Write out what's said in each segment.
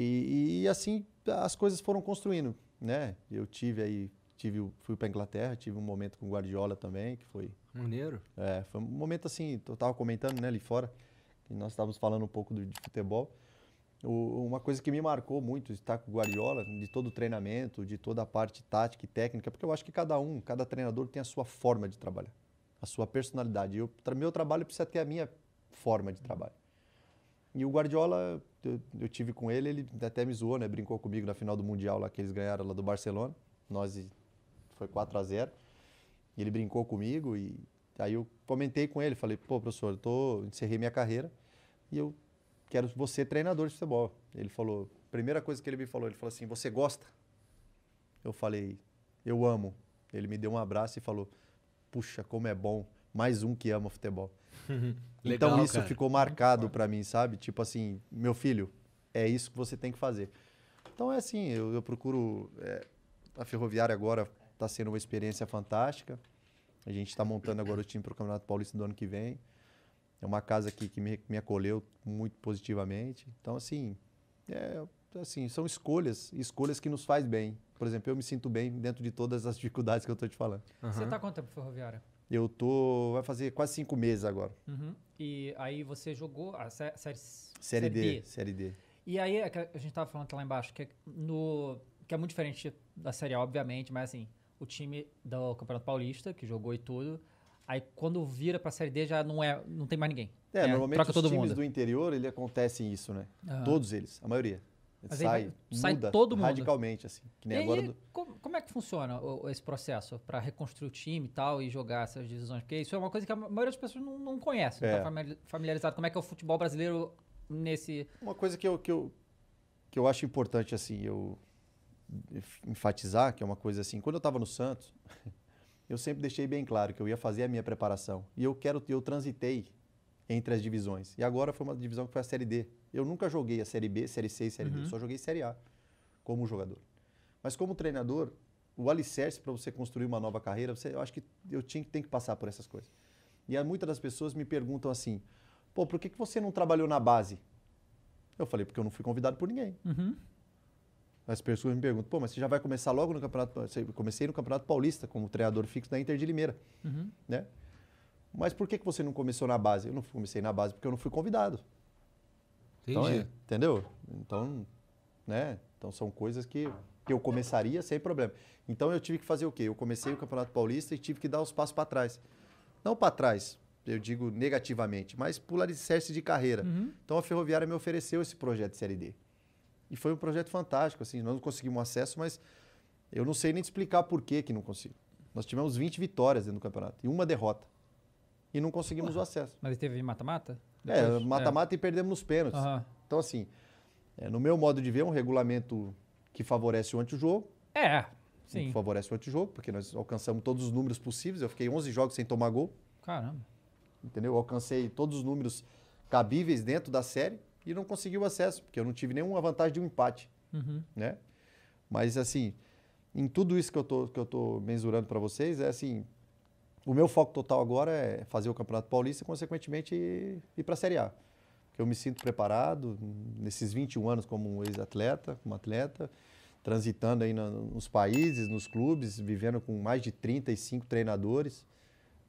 E, e, assim as coisas foram construindo, né? Eu tive aí, tive, fui para Inglaterra, tive um momento com o Guardiola também, que foi... Maneiro. É, foi um momento assim, eu estava comentando né, ali fora, que nós estávamos falando um pouco do, de futebol, o, uma coisa que me marcou muito estar com o Guardiola, de todo o treinamento, de toda a parte tática e técnica, porque eu acho que cada um, cada treinador tem a sua forma de trabalhar, a sua personalidade. Eu, o meu trabalho precisa ter a minha forma de trabalho. E o Guardiola, eu, eu, tive com ele, ele até me zoou, né? Brincou comigo na final do Mundial lá que eles ganharam lá do Barcelona. Nós foi 4 a 0 E ele brincou comigo e aí eu comentei com ele, falei, pô, professor, eu tô, encerrei minha carreira e eu quero você treinador de futebol. Ele falou, primeira coisa que ele me falou, ele falou assim, você gosta? Eu falei, eu amo. Ele me deu um abraço e falou, puxa, como é bom mais um que ama futebol. Então Legal, então isso cara. ficou marcado para mim, sabe? Tipo assim, meu filho, é isso que você tem que fazer. Então é assim, eu, eu procuro. É, a Ferroviária agora está sendo uma experiência fantástica. A gente está montando agora o time para o Campeonato Paulista do ano que vem. É uma casa que, que me, me acolheu muito positivamente. Então, assim, é, assim, são escolhas, escolhas que nos faz bem. Por exemplo, eu me sinto bem dentro de todas as dificuldades que eu estou te falando. Uhum. Você está quanto tempo ferroviária? Eu tô. Vai fazer quase cinco meses agora. Uhum. E aí você jogou a sé série, série, D, D. Série D. E aí é a gente tava falando lá embaixo, que é, no, que é muito diferente da série A, obviamente, mas assim, o time do Campeonato Paulista, que jogou e tudo. Aí quando vira pra Série D já não é, não tem mais ninguém. É, é normalmente troca os todo times mundo. do interior, ele acontecem isso, né? Uhum. Todos eles, a maioria. Mas sai, muda sai todo mundo. radicalmente, assim. Que nem e agora. do... como, é que funciona o, esse processo para reconstruir o time e tal e jogar essas divisões? Porque isso é uma coisa que a maioria das pessoas não, não conhece, não está é. familiarizado. Como é que é o futebol brasileiro nesse. Uma coisa que eu, que eu, que eu acho importante, assim, eu enfatizar, que é uma coisa assim, quando eu estava no Santos, eu sempre deixei bem claro que eu ia fazer a minha preparação. E eu quero, eu transitei entre as divisões. E agora foi uma divisão que foi a Série D. Eu nunca joguei a Série B, Série C e Série uhum. D, só joguei Série A como jogador. Mas como treinador, o alicerce para você construir uma nova carreira, você, eu acho que eu tinha, tem que passar por essas coisas. E muitas das pessoas me perguntam assim, pô, por que, que você não trabalhou na base? Eu falei, porque eu não fui convidado por ninguém. Uhum. As pessoas me perguntam, pô, mas você já vai começar logo no Campeonato... Eu comecei no Campeonato Paulista como treinador fixo da Inter de Limeira, uhum. né? Mas por que, que você não começou na base? Eu não comecei na base porque eu não fui convidado. Então, Entendi. Então, é, entendeu? Então, né? Então são coisas que, que eu começaria sem problema. Então eu tive que fazer o quê? Eu comecei o Campeonato Paulista e tive que dar os passos para trás. Não para trás, eu digo negativamente, mas pular excesso de carreira. Uhum. Então a Ferroviária me ofereceu esse projeto de Série D. E foi um projeto fantástico, assim, nós não conseguimos acesso, mas eu não sei nem explicar por que que não consigo. Nós tivemos 20 vitórias dentro do campeonato e uma derrota e não conseguimos o acesso. Mas teve mata-mata? É, mata-mata é. e perdemos nos pênaltis. Uhum. Então, assim, é, no meu modo de ver, é um regulamento que favorece o antijogo. É, sim. Que favorece o antijogo, porque nós alcançamos todos os números possíveis. Eu fiquei 11 jogos sem tomar gol. Caramba. Entendeu? Eu alcancei todos os números cabíveis dentro da série e não consegui o acesso, porque eu não tive nenhuma vantagem de um empate. Uhum. Né? Mas, assim, em tudo isso que eu tô, que eu tô mensurando para vocês, é assim, o meu foco total agora é fazer o Campeonato Paulista e, consequentemente, ir para a Série A. Porque eu me sinto preparado nesses 21 anos como um ex-atleta, como atleta, transitando aí nos países, nos clubes, vivendo com mais de 35 treinadores.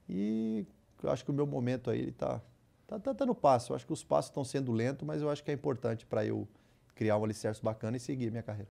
E eu acho que o meu momento aí está tá, tá, tá no passo. Eu acho que os passos estão sendo lentos, mas eu acho que é importante para eu criar um alicerce bacana e seguir minha carreira.